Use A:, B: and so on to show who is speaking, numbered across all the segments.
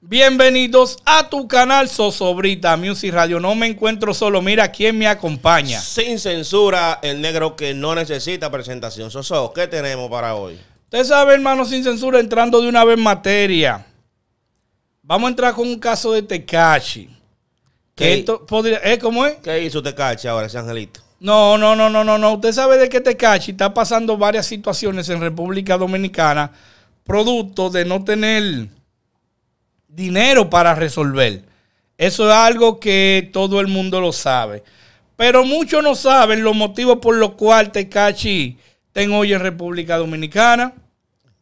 A: Bienvenidos a tu canal Sosobrita Music Radio. No me encuentro solo, mira quién me acompaña. Sin censura, el negro que no necesita presentación. Soso, ¿qué tenemos para hoy? Usted sabe, hermano, sin censura, entrando de una vez en materia. Vamos a entrar con un caso de Tecachi. ¿Qué? Esto podría, ¿eh? ¿Cómo es? ¿Qué hizo Tecachi ahora, ese angelito? No, no, no, no, no, no. Usted sabe de que Tecachi está pasando varias situaciones en República Dominicana, producto de no tener dinero para resolver. Eso es algo que todo el mundo lo sabe. Pero muchos no saben los motivos por los cuales Tecachi está hoy en República Dominicana.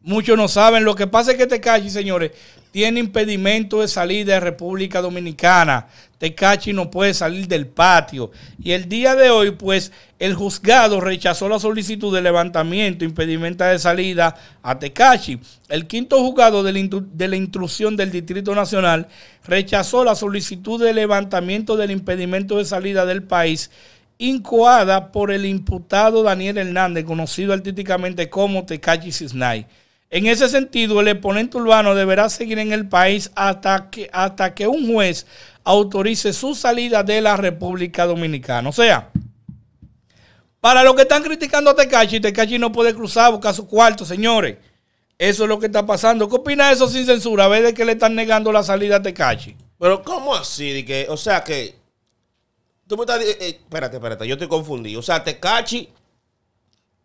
A: Muchos no saben. Lo que pasa es que Tecachi, este señores, tiene impedimento de salida de República Dominicana. Tecachi este no puede salir del patio. Y el día de hoy, pues, el juzgado rechazó la solicitud de levantamiento, impedimento de salida a Tecachi. Este el quinto juzgado de la intrusión del Distrito Nacional rechazó la solicitud de levantamiento del impedimento de salida del país incoada por el imputado Daniel Hernández, conocido artísticamente como Tecachi Cisnay. En ese sentido, el exponente urbano deberá seguir en el país hasta que, hasta que un juez autorice su salida de la República Dominicana. O sea, para los que están criticando a Tecachi, Tecachi no puede cruzar, buscar su cuarto, señores. Eso es lo que está pasando. ¿Qué opina eso sin censura? A ver de que le están negando la salida a Tecachi. Pero, ¿cómo
B: así? o sea, que.
A: Tú me estás. Eh, eh, espérate, espérate,
B: yo estoy confundido. O sea, Tecachi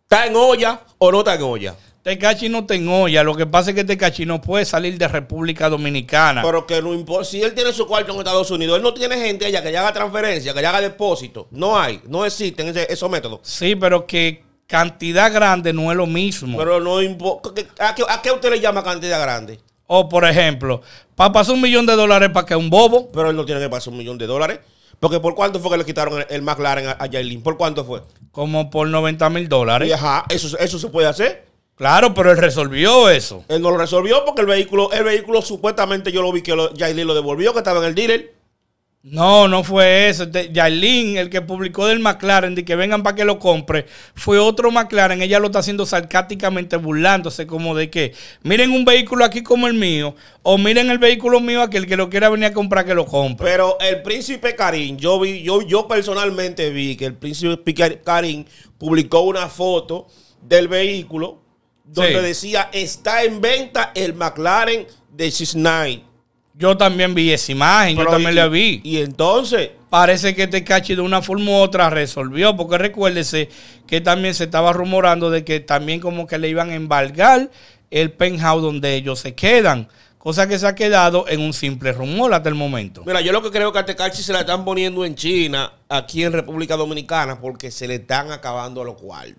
B: está en olla o no está en
A: olla. Tecachi no tengo ya. Lo que pasa es que Tecachi no puede salir de República Dominicana.
B: Pero que no importa. Si él tiene su cuarto en Estados Unidos, él no tiene gente allá que le haga transferencia, que le haga
A: depósito. No hay. No existen esos métodos. Sí, pero que cantidad grande no es lo mismo. Pero no importa. ¿A, ¿A qué usted le llama cantidad grande? O, por ejemplo, para pasar un millón de dólares para que un bobo. Pero él no tiene que pasar un millón de dólares. Porque ¿por cuánto fue que le quitaron el, McLaren a, a ¿Por cuánto fue? Como por 90 mil dólares. ajá, eso,
B: eso se puede hacer. Claro, pero él resolvió eso. Él no lo resolvió porque el vehículo, el vehículo
A: supuestamente yo lo vi que Yailin lo devolvió, que estaba en el dealer. No, no fue eso. Yailin, el que publicó del McLaren, de que vengan para que lo compre, fue otro McLaren. Ella lo está haciendo sarcásticamente, burlándose, como de que miren un vehículo aquí como el mío, o miren el vehículo mío aquel que lo quiera venir a comprar, que lo compre. Pero el príncipe Karim, yo vi, yo,
B: yo personalmente vi que el príncipe Karim publicó una foto del vehículo donde decía está en venta el McLaren de 69.
A: Yo también vi esa imagen, yo también la vi. Y entonces. Parece que este cachi de una forma u otra resolvió, porque recuérdese que también se estaba rumorando de que también como que le iban a embargar el penthouse donde ellos se quedan. Cosa que se ha quedado en un simple rumor hasta el momento.
B: Mira, yo lo que creo que a Tecachi este se la están poniendo en China, aquí en República Dominicana, porque se le están acabando lo los cuartos.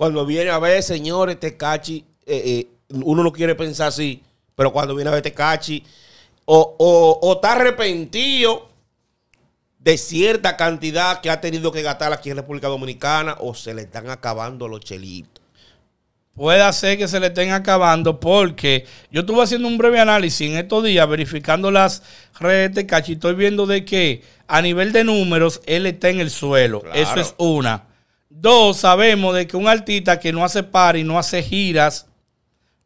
B: Cuando viene a ver, señores, Tecachi, cachi, eh, eh, uno no quiere pensar así, pero cuando viene a ver Tecachi, este o, o, está arrepentido de cierta cantidad que ha tenido que gastar aquí en República Dominicana, o se le están acabando los chelitos
A: Puede ser que se le estén acabando porque yo estuve haciendo un breve análisis en estos días verificando las redes de Cachi. Estoy viendo de que a nivel de números él está en el suelo. Eso es una. Dos, sabemos de que un artista que no hace y no hace giras,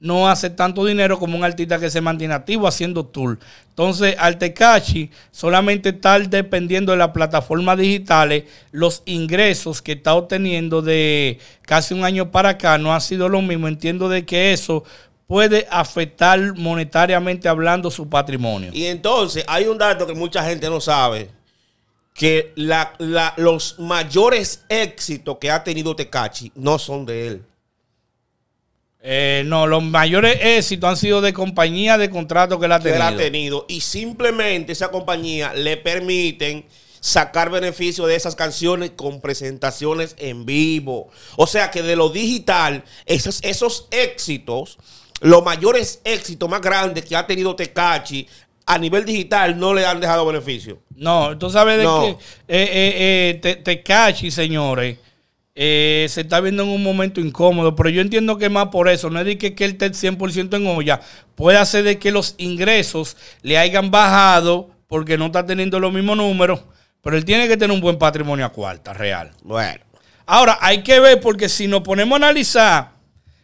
A: no hace tanto dinero como un artista que se mantiene activo haciendo tour. Entonces, Artecachi solamente está dependiendo de las plataformas digitales, los ingresos que está obteniendo de casi un año para acá no ha sido lo mismo. Entiendo de que eso puede afectar monetariamente hablando su patrimonio.
B: Y entonces, hay un dato que mucha gente no sabe que los mayores éxitos que ha tenido Tecachi
A: no son de él. Eh, no, los mayores éxitos han sido de compañía de contrato que él ha tenido. ha
B: tenido. Y simplemente esa compañía le permiten sacar beneficio de esas canciones con presentaciones en vivo. O sea que de lo digital, esos, esos éxitos, los mayores éxitos más grandes que ha tenido Tecachi a nivel digital no le han dejado beneficio.
A: No, tú sabes de que eh, eh, eh te, te cachi, señores. Eh, se está viendo en un momento incómodo, pero yo entiendo que más por eso, no es de que, que él esté 100% en olla, puede hacer de que los ingresos le hayan bajado porque no está teniendo los mismos números, pero él tiene que tener un buen patrimonio a cuarta, real. Bueno. Ahora, hay que ver, porque si nos ponemos a analizar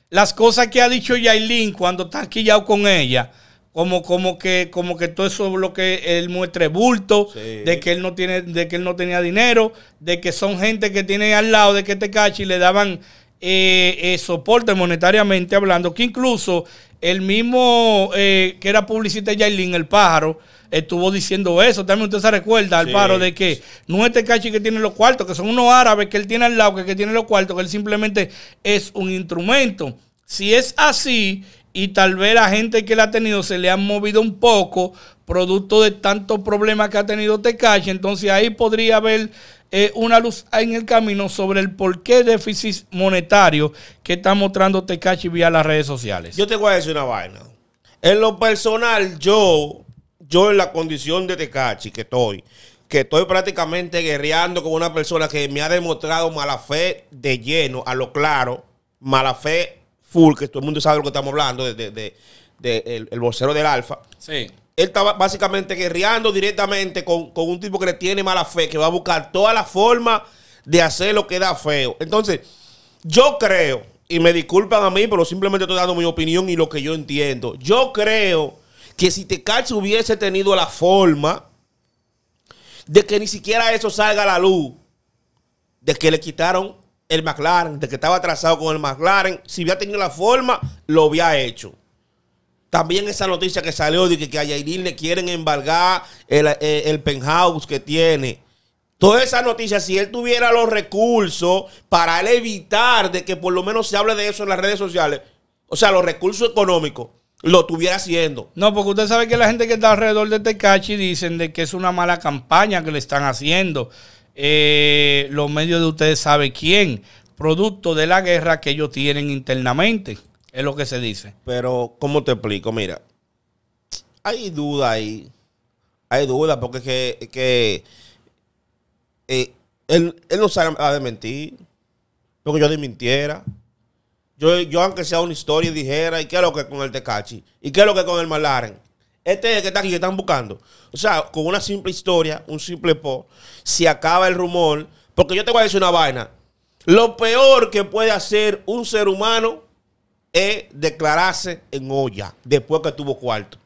A: las cosas que ha dicho Yailin cuando está ya con ella, como como que como que todo eso lo que él muestre bulto de que él no tiene de que él no tenía dinero de que son gente que tiene al lado de que este cachi le daban eh, eh, soporte monetariamente hablando que incluso el mismo eh, que era publicista Yailin el pájaro estuvo diciendo eso también usted se recuerda al paro, de que no este cachi que tiene los cuartos que son unos árabes que él tiene al lado que, que tiene los cuartos que él simplemente es un instrumento si es así y tal vez la gente que la ha tenido se le ha movido un poco, producto de tantos problemas que ha tenido Tecachi. Entonces ahí podría haber eh, una luz en el camino sobre el por qué déficit monetario que está mostrando Tecachi vía las redes sociales. Yo te voy a decir una vaina. En
B: lo personal, yo, yo en la condición de Tecachi que estoy, que estoy prácticamente guerreando con una persona que me ha demostrado mala fe de lleno, a lo claro, mala fe full, que todo el mundo sabe lo que estamos hablando, de, de, el, el, del Alfa. Sí. Él estaba básicamente guerreando directamente con, un tipo que le tiene mala fe, que va a buscar toda la forma de hacer lo que da feo. Entonces, yo creo, y me disculpan a mí, pero simplemente estoy dando mi opinión y lo que yo entiendo. Yo creo que si Tecachi hubiese tenido la forma de que ni siquiera eso salga a la luz, de que le quitaron el McLaren, de que estaba atrasado con el McLaren, si había tenido la forma, lo había hecho. También esa noticia que salió de que, que a Yairín le quieren embargar el, eh, el, penthouse que tiene. Toda esa noticia, si él tuviera los recursos para evitar de que por lo menos se hable de eso en las redes sociales, o sea, los recursos económicos, lo tuviera
A: haciendo. No, porque usted sabe que la gente que está alrededor de Tecachi este dicen de que es una mala campaña que le están haciendo. Eh, los medios de ustedes saben quién, producto de la guerra que ellos tienen internamente, es lo que se dice. Pero, ¿cómo te explico? Mira,
B: hay duda ahí, hay duda porque es que, eh, él, no sabe a de mentir, porque yo desmintiera. Yo, yo, aunque sea una historia, dijera, ¿y qué es lo que con el Tecachi? ¿Y qué es lo que con el Malaren? Este es el que está aquí, que están buscando. O sea, con una simple historia, un simple post, se acaba el rumor. Porque yo te voy a decir una vaina. Lo peor que puede hacer un ser humano es declararse en olla después que tuvo cuarto.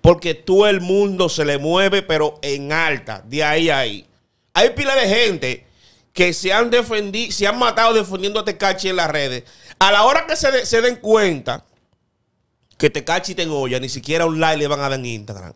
B: Porque todo el mundo se le mueve, pero en alta, de ahí a ahí. Hay pila de gente que se han defendido, se han matado defendiendo a Tecachi este en las redes. A la hora que se den cuenta que te cachi te goya, ni siquiera un like le van a dar en Instagram.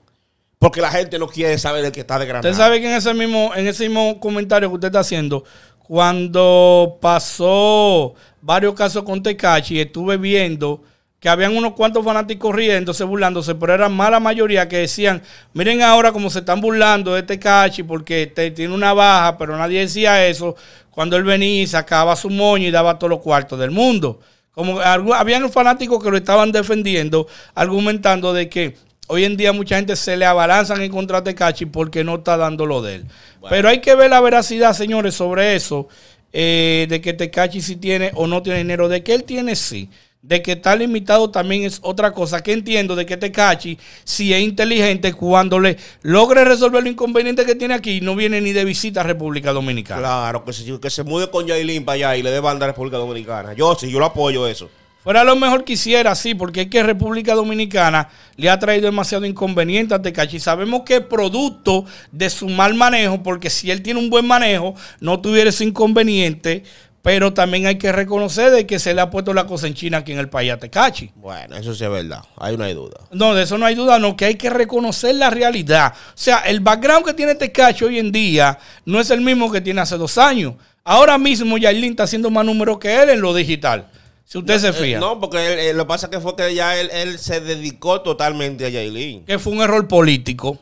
B: Porque la gente no quiere saber el que está de Granada. Usted sabe
A: que en ese mismo, en ese mismo comentario que usted está haciendo, cuando pasó varios casos con Tecachi, estuve viendo que habían unos cuantos fanáticos riéndose, burlándose, pero era mala mayoría que decían, miren ahora cómo se están burlando de Tecachi porque te, tiene una baja, pero nadie decía eso, cuando él venía y sacaba su moño y daba todos los cuartos del mundo. Como habían fanáticos que lo estaban defendiendo, argumentando de que hoy en día mucha gente se le abalanzan en contra de Cachi porque no está dando lo de él. Pero hay que ver la veracidad, señores, sobre eso. Eh, de que Tecachi si tiene o no tiene dinero, de que él tiene sí. De que está limitado también es otra cosa que entiendo de que Tecachi, este si es inteligente, cuando le logre resolver los inconveniente que tiene aquí, no viene ni de visita a República Dominicana. Claro, que se, mude con Yailin para allá y le dé banda a República Dominicana. Yo sí, yo lo apoyo eso. Fuera lo mejor quisiera, sí, porque es que República Dominicana le ha traído demasiado inconveniente a Tecachi. Este Sabemos que es producto de su mal manejo, porque si él tiene un buen manejo, no tuviera ese inconveniente pero también hay que reconocer de que se le ha puesto la cosa en China aquí en el país a Tecachi. Bueno,
B: eso sí es verdad. Ahí no hay duda.
A: No, de eso no hay duda, no, que hay que reconocer la realidad. O sea, el background que tiene Tecachi hoy en día no es el mismo que tiene hace dos años. Ahora mismo Yailin está haciendo más números que él en lo digital. Si usted se eh, fía. no,
B: porque eh, lo que pasa que fue que ya él, él se dedicó totalmente a Yailin. Que
A: fue un error político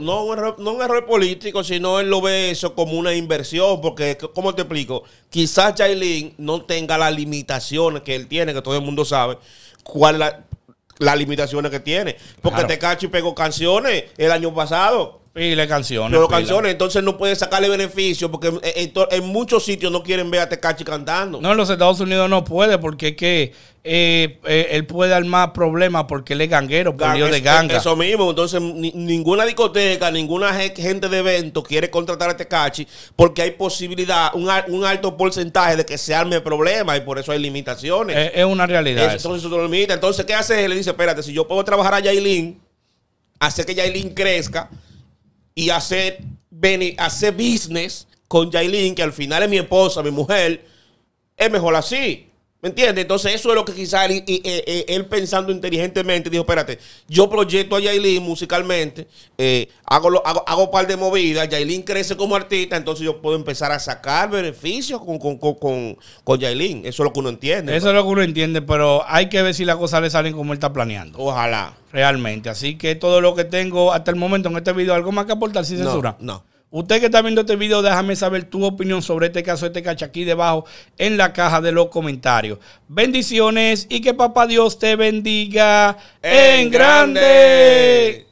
B: no, un error, no, error, político, sino él lo ve eso como una inversión, porque, ¿cómo te explico? Quizás Chailin no tenga las limitaciones que él tiene, que todo el mundo sabe, cuáles las limitaciones que tiene. Porque cacho y pegó canciones el año pasado
A: y canciones. canciones,
B: entonces no puede sacarle beneficio porque en, muchos sitios no quieren ver a Tecachi cantando.
A: No, en los Estados Unidos no puede porque es que eh, eh, él puede armar problemas porque él es ganguero, de ganga. Eso mismo, entonces ninguna discoteca, ninguna gente de evento
B: quiere contratar a Tecachi porque hay posibilidad, un, alto porcentaje de que se arme problemas y por eso hay limitaciones. Es,
A: una realidad.
B: entonces eso limita. Entonces, ¿qué hace? Él le dice, espérate, si yo puedo trabajar a Yailin, hacer que Yailin crezca y hacer, hacer business con Jailin, que al final es mi esposa, mi mujer, es mejor así. ¿Me entiendes? Entonces, eso es lo que quizás eh, eh, él, pensando inteligentemente dijo: Espérate, yo proyecto a Yailin musicalmente, eh, hago, lo, hago, un par de movidas, Yailin crece como artista, entonces yo puedo empezar a sacar beneficios con, con, con, con, Eso es lo que uno
A: entiende. Eso es lo que uno entiende, pero hay que ver si las cosas le salen como él está planeando. Ojalá. Realmente. Así que todo lo que tengo hasta el momento en este video, ¿algo más que aportar sin censura? No. Usted que está viendo este video, déjame saber tu opinión sobre este caso, este cacha aquí debajo en la caja de los comentarios. Bendiciones y que papá Dios te bendiga en, grande.